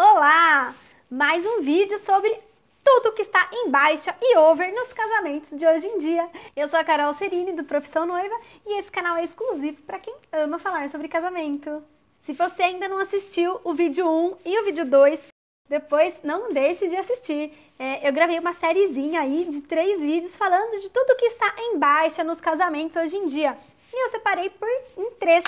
Olá! Mais um vídeo sobre tudo que está em baixa e over nos casamentos de hoje em dia. Eu sou a Carol Serini, do Profissão Noiva, e esse canal é exclusivo para quem ama falar sobre casamento. Se você ainda não assistiu o vídeo 1 e o vídeo 2, depois não deixe de assistir. É, eu gravei uma sériezinha aí de três vídeos falando de tudo que está em baixa nos casamentos hoje em dia. E eu separei por em três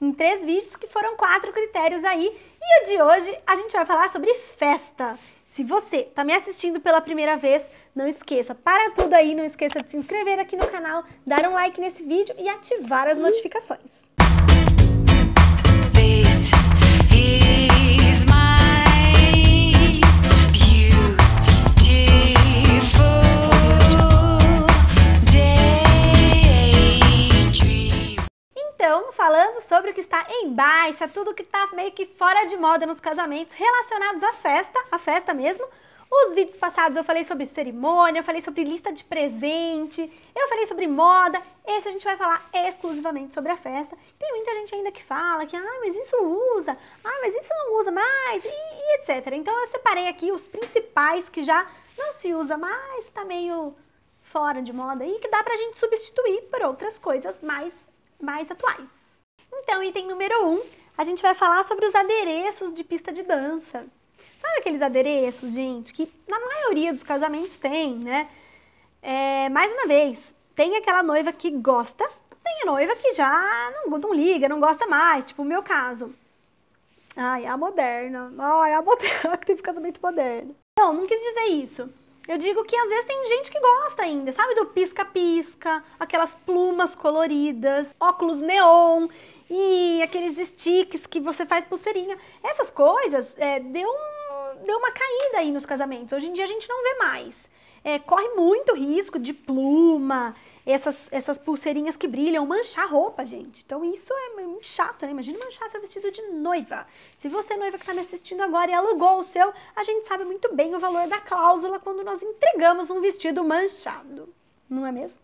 em três vídeos que foram quatro critérios aí. E o de hoje a gente vai falar sobre festa. Se você está me assistindo pela primeira vez, não esqueça, para tudo aí, não esqueça de se inscrever aqui no canal, dar um like nesse vídeo e ativar as notificações. sobre o que está em baixa, tudo que está meio que fora de moda nos casamentos relacionados à festa, à festa mesmo. Os vídeos passados eu falei sobre cerimônia, eu falei sobre lista de presente, eu falei sobre moda. Esse a gente vai falar exclusivamente sobre a festa. Tem muita gente ainda que fala que, ah, mas isso usa, ah, mas isso não usa mais, e, e etc. Então eu separei aqui os principais que já não se usa mais, tá meio fora de moda e que dá pra gente substituir por outras coisas mais, mais atuais. Então, item número 1, um, a gente vai falar sobre os adereços de pista de dança. Sabe aqueles adereços, gente, que na maioria dos casamentos tem, né? É, mais uma vez, tem aquela noiva que gosta, tem a noiva que já não, não liga, não gosta mais, tipo o meu caso. Ai, a moderna. Ai, a moderna que teve casamento é moderno. Não, não quis dizer isso. Eu digo que às vezes tem gente que gosta ainda, sabe? Do pisca-pisca, aquelas plumas coloridas, óculos neon e aqueles sticks que você faz pulseirinha. Essas coisas é, deu, um, deu uma caída aí nos casamentos. Hoje em dia a gente não vê mais é, corre muito risco de pluma, essas, essas pulseirinhas que brilham, manchar roupa, gente. Então isso é muito chato, né? Imagina manchar seu vestido de noiva. Se você é noiva que está me assistindo agora e alugou o seu, a gente sabe muito bem o valor da cláusula quando nós entregamos um vestido manchado, não é mesmo?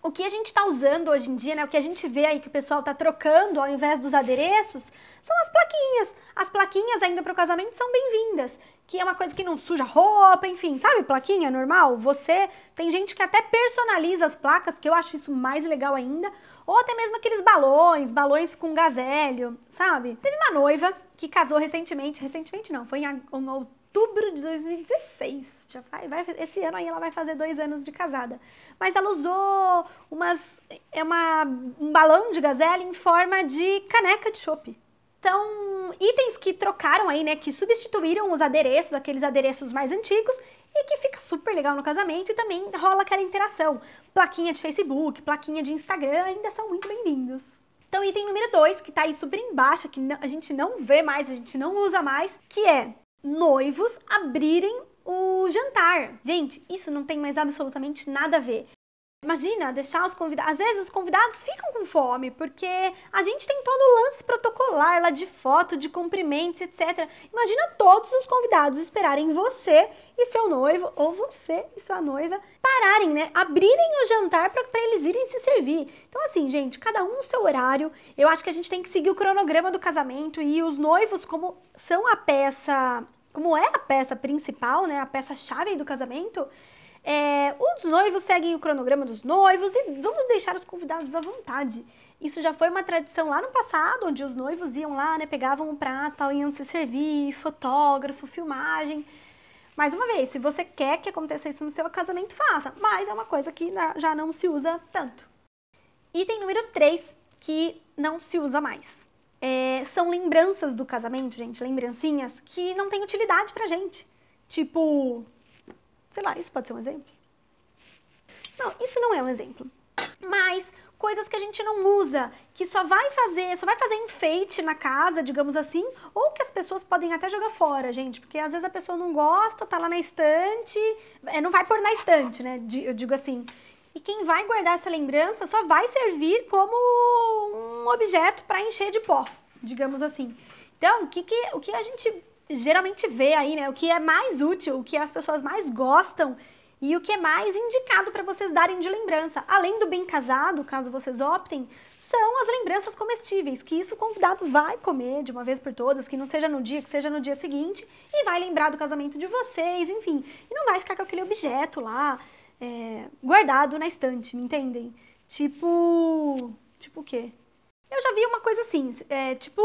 O que a gente está usando hoje em dia, né, o que a gente vê aí que o pessoal está trocando ao invés dos adereços, são as plaquinhas. As plaquinhas ainda para o casamento são bem-vindas que é uma coisa que não suja roupa, enfim, sabe, plaquinha normal? Você tem gente que até personaliza as placas, que eu acho isso mais legal ainda, ou até mesmo aqueles balões, balões com gazélio, sabe? Teve uma noiva que casou recentemente, recentemente não, foi em outubro de 2016. Já vai, vai, esse ano aí ela vai fazer dois anos de casada. Mas ela usou umas, é uma, um balão de gazela em forma de caneca de chope. São então, itens que trocaram aí, né? Que substituíram os adereços, aqueles adereços mais antigos, e que fica super legal no casamento e também rola aquela interação. Plaquinha de Facebook, plaquinha de Instagram ainda são muito bem-vindos. Então, item número 2, que tá aí super embaixo, que a gente não vê mais, a gente não usa mais, que é noivos abrirem o jantar. Gente, isso não tem mais absolutamente nada a ver. Imagina deixar os convidados. Às vezes os convidados ficam com fome, porque a gente tem todo o lance protocolar lá de foto, de cumprimentos, etc. Imagina todos os convidados esperarem você e seu noivo, ou você e sua noiva, pararem, né? Abrirem o jantar para eles irem se servir. Então, assim, gente, cada um o seu horário. Eu acho que a gente tem que seguir o cronograma do casamento e os noivos, como são a peça. Como é a peça principal, né? A peça-chave do casamento é, os noivos seguem o cronograma dos noivos e vamos deixar os convidados à vontade. Isso já foi uma tradição lá no passado, onde os noivos iam lá, né, pegavam um prato, tal, iam se servir, fotógrafo, filmagem. Mais uma vez, se você quer que aconteça isso no seu casamento, faça, mas é uma coisa que já não se usa tanto. Item número 3, que não se usa mais. É, são lembranças do casamento, gente, lembrancinhas que não têm utilidade pra gente. Tipo, Sei lá, isso pode ser um exemplo? Não, isso não é um exemplo. Mas coisas que a gente não usa, que só vai fazer, só vai fazer enfeite na casa, digamos assim, ou que as pessoas podem até jogar fora, gente, porque às vezes a pessoa não gosta, tá lá na estante, é, não vai pôr na estante, né? Eu digo assim. E quem vai guardar essa lembrança só vai servir como um objeto para encher de pó, digamos assim. Então, o que, que, o que a gente geralmente vê aí, né? O que é mais útil, o que as pessoas mais gostam e o que é mais indicado para vocês darem de lembrança. Além do bem casado, caso vocês optem, são as lembranças comestíveis, que isso o convidado vai comer de uma vez por todas, que não seja no dia, que seja no dia seguinte, e vai lembrar do casamento de vocês, enfim. E não vai ficar com aquele objeto lá é, guardado na estante, me entendem? Tipo. Tipo o quê? Eu já vi uma coisa assim, é, tipo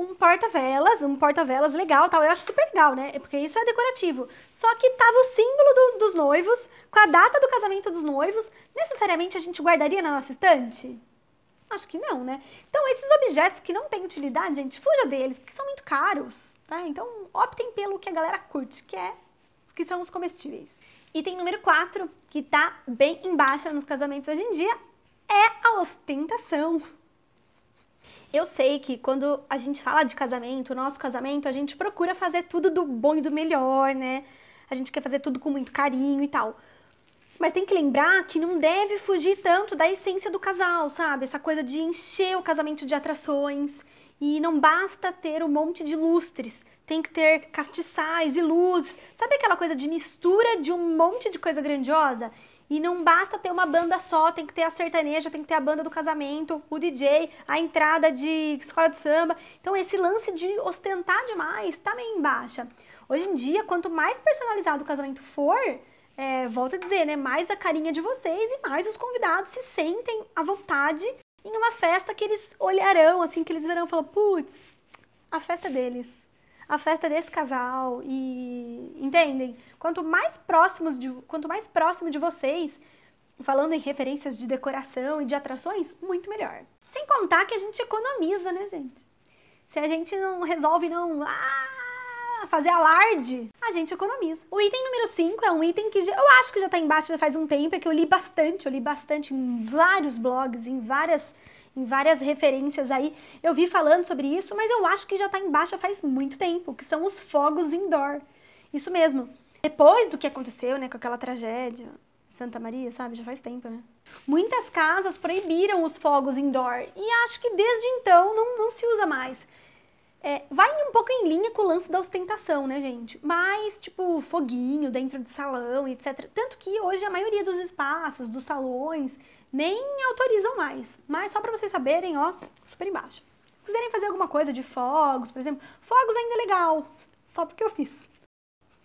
um porta-velas, um porta-velas legal tal. Eu acho super legal, né? É porque isso é decorativo. Só que tava o símbolo do, dos noivos, com a data do casamento dos noivos. Necessariamente a gente guardaria na nossa estante? Acho que não, né? Então, esses objetos que não têm utilidade, gente, fuja deles, porque são muito caros, tá? Então, optem pelo que a galera curte, que é os que são os comestíveis. Item número 4, que tá bem embaixo nos casamentos hoje em dia, é a ostentação. Eu sei que quando a gente fala de casamento, nosso casamento, a gente procura fazer tudo do bom e do melhor, né? A gente quer fazer tudo com muito carinho e tal. Mas tem que lembrar que não deve fugir tanto da essência do casal, sabe? Essa coisa de encher o casamento de atrações. E não basta ter um monte de lustres, tem que ter castiçais e luzes. Sabe aquela coisa de mistura de um monte de coisa grandiosa e não basta ter uma banda só, tem que ter a sertaneja, tem que ter a banda do casamento, o DJ, a entrada de escola de samba. Então esse lance de ostentar demais tá meio embaixo. Hoje em dia, quanto mais personalizado o casamento for, é, volto a dizer, né, mais a carinha de vocês e mais os convidados se sentem à vontade em uma festa que eles olharão, assim, que eles verão e falam, putz, a festa é deles a festa desse casal e entendem? Quanto mais próximos de, quanto mais próximo de vocês, falando em referências de decoração e de atrações, muito melhor. Sem contar que a gente economiza, né, gente? Se a gente não resolve não ah, fazer alarde, a gente economiza. O item número 5 é um item que eu acho que já está embaixo já faz um tempo, é que eu li bastante, eu li bastante em vários blogs, em várias em várias referências aí, eu vi falando sobre isso, mas eu acho que já está em baixa faz muito tempo, que são os fogos indoor. Isso mesmo. Depois do que aconteceu, né, com aquela tragédia, Santa Maria, sabe? Já faz tempo, né? Muitas casas proibiram os fogos indoor e acho que desde então não, não se usa mais. É, vai um pouco em linha com o lance da ostentação, né, gente? Mas, tipo, foguinho dentro do salão, etc. Tanto que hoje a maioria dos espaços, dos salões, nem autorizam mais. Mas só para vocês saberem, ó, super embaixo. Se quiserem fazer alguma coisa de fogos, por exemplo, fogos ainda é legal, só porque eu fiz.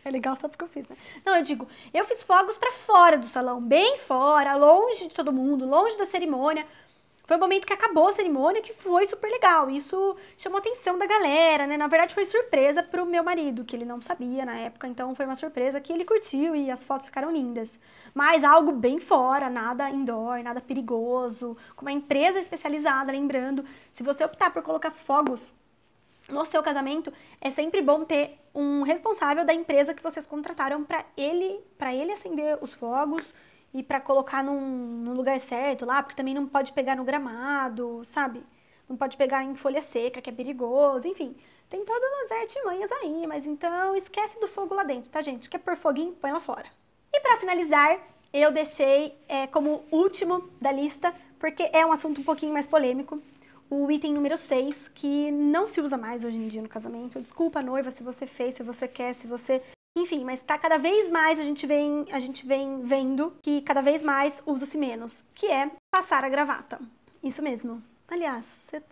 É legal só porque eu fiz, né? Não, eu digo, eu fiz fogos para fora do salão, bem fora, longe de todo mundo, longe da cerimônia, foi um momento que acabou a cerimônia, que foi super legal. Isso chamou a atenção da galera, né? Na verdade, foi surpresa pro meu marido, que ele não sabia na época, então foi uma surpresa que ele curtiu e as fotos ficaram lindas. Mas algo bem fora, nada indoor, nada perigoso, com uma empresa especializada, lembrando, se você optar por colocar fogos no seu casamento, é sempre bom ter um responsável da empresa que vocês contrataram para ele, para ele acender os fogos e para colocar num, num, lugar certo lá, porque também não pode pegar no gramado, sabe? Não pode pegar em folha seca, que é perigoso, enfim. Tem todas as artimanhas aí, mas então esquece do fogo lá dentro, tá, gente? Quer pôr foguinho, põe lá fora. E para finalizar, eu deixei é, como último da lista, porque é um assunto um pouquinho mais polêmico, o item número 6, que não se usa mais hoje em dia no casamento. Desculpa, noiva, se você fez, se você quer, se você enfim, mas tá cada vez mais a gente vem, a gente vem vendo que cada vez mais usa-se menos, que é passar a gravata. Isso mesmo. Aliás, você,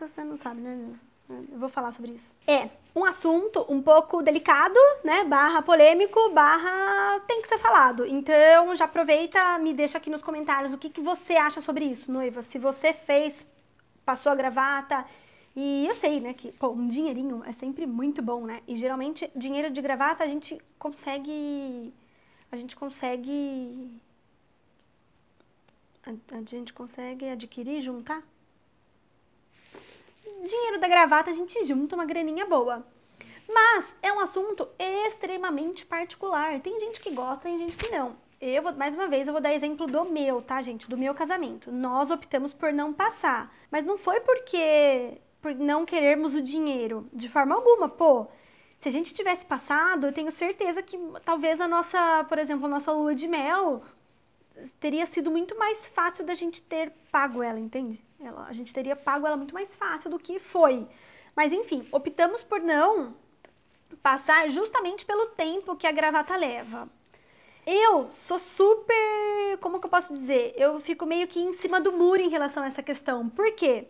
você ah, não sabe, né? Eu vou falar sobre isso. É um assunto um pouco delicado, né? Barra polêmico, barra tem que ser falado. Então já aproveita, me deixa aqui nos comentários o que, que você acha sobre isso, noiva. Se você fez, passou a gravata, e eu sei, né, que pô, um dinheirinho é sempre muito bom, né? E geralmente dinheiro de gravata a gente consegue a gente consegue a, a gente consegue adquirir, juntar. Dinheiro da gravata a gente junta uma graninha boa. Mas é um assunto extremamente particular. Tem gente que gosta, tem gente que não. Eu vou, mais uma vez, eu vou dar exemplo do meu, tá, gente? Do meu casamento. Nós optamos por não passar. Mas não foi porque por não querermos o dinheiro de forma alguma. Pô, se a gente tivesse passado, eu tenho certeza que talvez a nossa, por exemplo, a nossa lua de mel teria sido muito mais fácil da gente ter pago ela, entende? Ela, a gente teria pago ela muito mais fácil do que foi. Mas enfim, optamos por não passar justamente pelo tempo que a gravata leva. Eu sou super, como que eu posso dizer? Eu fico meio que em cima do muro em relação a essa questão. Por quê?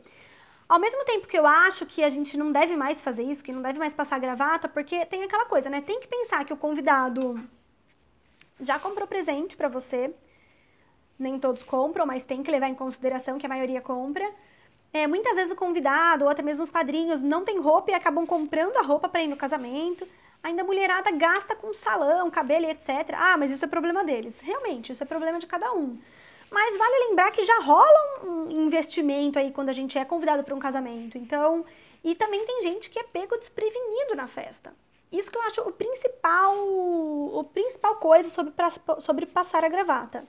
Ao mesmo tempo que eu acho que a gente não deve mais fazer isso, que não deve mais passar gravata, porque tem aquela coisa, né? Tem que pensar que o convidado já comprou presente para você. Nem todos compram, mas tem que levar em consideração que a maioria compra. É, muitas vezes o convidado ou até mesmo os padrinhos não tem roupa e acabam comprando a roupa para ir no casamento. Ainda a mulherada gasta com salão, cabelo e etc. Ah, mas isso é problema deles. Realmente, isso é problema de cada um. Mas vale lembrar que já rola um investimento aí quando a gente é convidado para um casamento. Então, e também tem gente que é pego desprevenido na festa. Isso que eu acho o principal, o principal coisa sobre, sobre passar a gravata.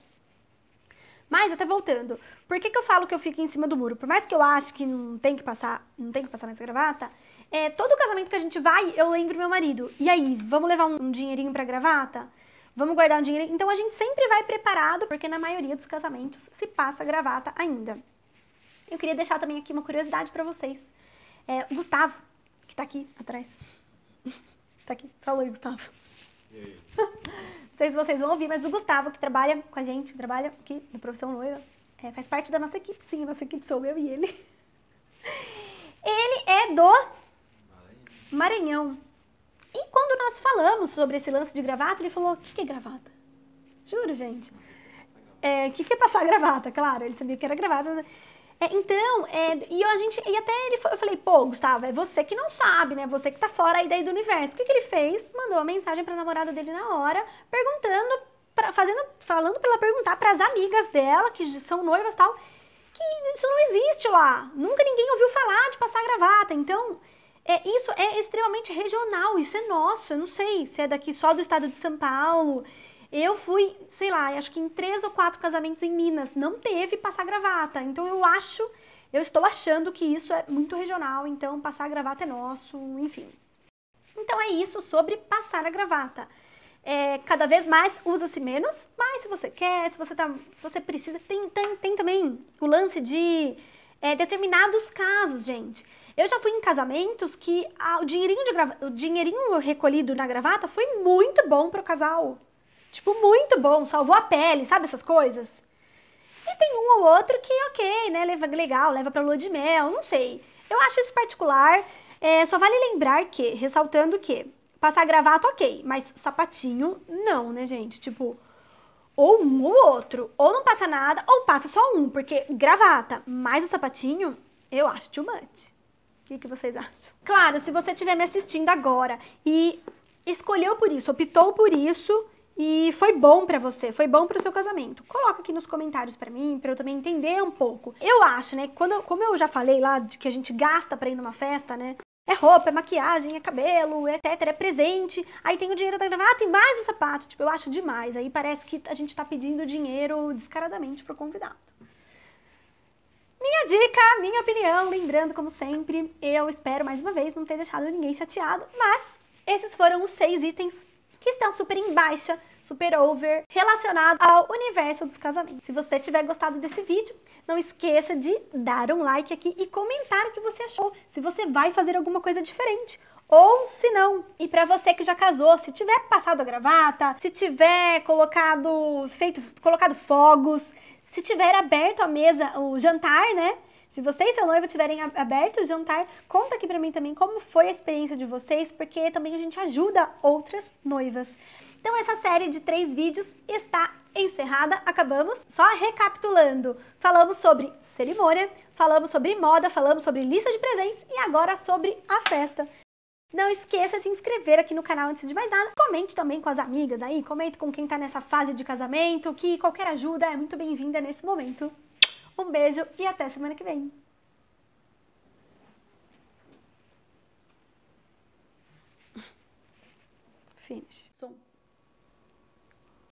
Mas até voltando, por que, que eu falo que eu fico em cima do muro? Por mais que eu ache que não tem que passar, não tem que passar mais gravata, é, todo casamento que a gente vai, eu lembro meu marido. E aí, vamos levar um dinheirinho para gravata? vamos guardar um dinheiro. Então a gente sempre vai preparado, porque na maioria dos casamentos se passa gravata ainda. Eu queria deixar também aqui uma curiosidade para vocês. É, o Gustavo, que tá aqui atrás. tá aqui. Falou aí, Gustavo. E aí? Não sei se vocês vão ouvir, mas o Gustavo, que trabalha com a gente, trabalha aqui na Profissão Noiva, é, faz parte da nossa equipe. Sim, nossa equipe sou eu e ele. Ele é do Maranhão. E quando nós falamos sobre esse lance de gravata, ele falou: o que, que é gravata? Juro, gente. É, o é, que, que é passar gravata? Claro, ele sabia que era gravata. É, então, é, e a gente, e até ele, eu falei, pô, Gustavo, é você que não sabe, né? Você que tá fora aí daí do universo. O que, que ele fez? Mandou uma mensagem pra namorada dele na hora, perguntando, pra, fazendo, falando pra ela perguntar pras amigas dela, que são noivas e tal, que isso não existe lá. Nunca ninguém ouviu falar de passar gravata. Então, é, isso é extremamente regional, isso é nosso. Eu não sei se é daqui só do estado de São Paulo. Eu fui, sei lá, acho que em três ou quatro casamentos em Minas. Não teve passar gravata. Então eu acho, eu estou achando que isso é muito regional. Então passar gravata é nosso, enfim. Então é isso sobre passar a gravata. É, cada vez mais usa-se menos, mas se você quer, se você, tá, se você precisa, tem, tem, tem também o lance de é, determinados casos, gente. Eu já fui em casamentos que a, o, dinheirinho de, o dinheirinho recolhido na gravata foi muito bom para o casal. Tipo, muito bom, salvou a pele, sabe essas coisas? E tem um ou outro que, ok, né, leva legal, leva pra lua de mel, não sei. Eu acho isso particular, é, só vale lembrar que, ressaltando que, passar gravata, ok, mas sapatinho, não, né, gente? Tipo, ou um ou outro. Ou não passa nada, ou passa só um, porque gravata mais o sapatinho, eu acho too much. O que, que vocês acham? Claro, se você estiver me assistindo agora e escolheu por isso, optou por isso e foi bom para você, foi bom para o seu casamento. Coloca aqui nos comentários para mim, para eu também entender um pouco. Eu acho, né, quando, como eu já falei lá de que a gente gasta para ir numa festa, né? É roupa, é maquiagem, é cabelo, é etc, é presente. Aí tem o dinheiro da gravata ah, e mais o sapato. Tipo, eu acho demais. Aí parece que a gente tá pedindo dinheiro descaradamente pro convidado. Minha dica, minha opinião, lembrando como sempre, eu espero mais uma vez não ter deixado ninguém chateado, mas esses foram os seis itens que estão super em baixa, super over, relacionados ao universo dos casamentos. Se você tiver gostado desse vídeo, não esqueça de dar um like aqui e comentar o que você achou, se você vai fazer alguma coisa diferente ou se não. E para você que já casou, se tiver passado a gravata, se tiver colocado feito colocado fogos, se tiver aberto a mesa, o jantar, né? Se você e seu noivo tiverem aberto o jantar, conta aqui para mim também como foi a experiência de vocês, porque também a gente ajuda outras noivas. Então essa série de três vídeos está encerrada, acabamos. Só recapitulando, falamos sobre cerimônia, falamos sobre moda, falamos sobre lista de presentes e agora sobre a festa. Não esqueça de se inscrever aqui no canal antes de mais nada. Comente também com as amigas aí, comente com quem está nessa fase de casamento, que qualquer ajuda é muito bem-vinda nesse momento. Um beijo e até semana que vem. Finish.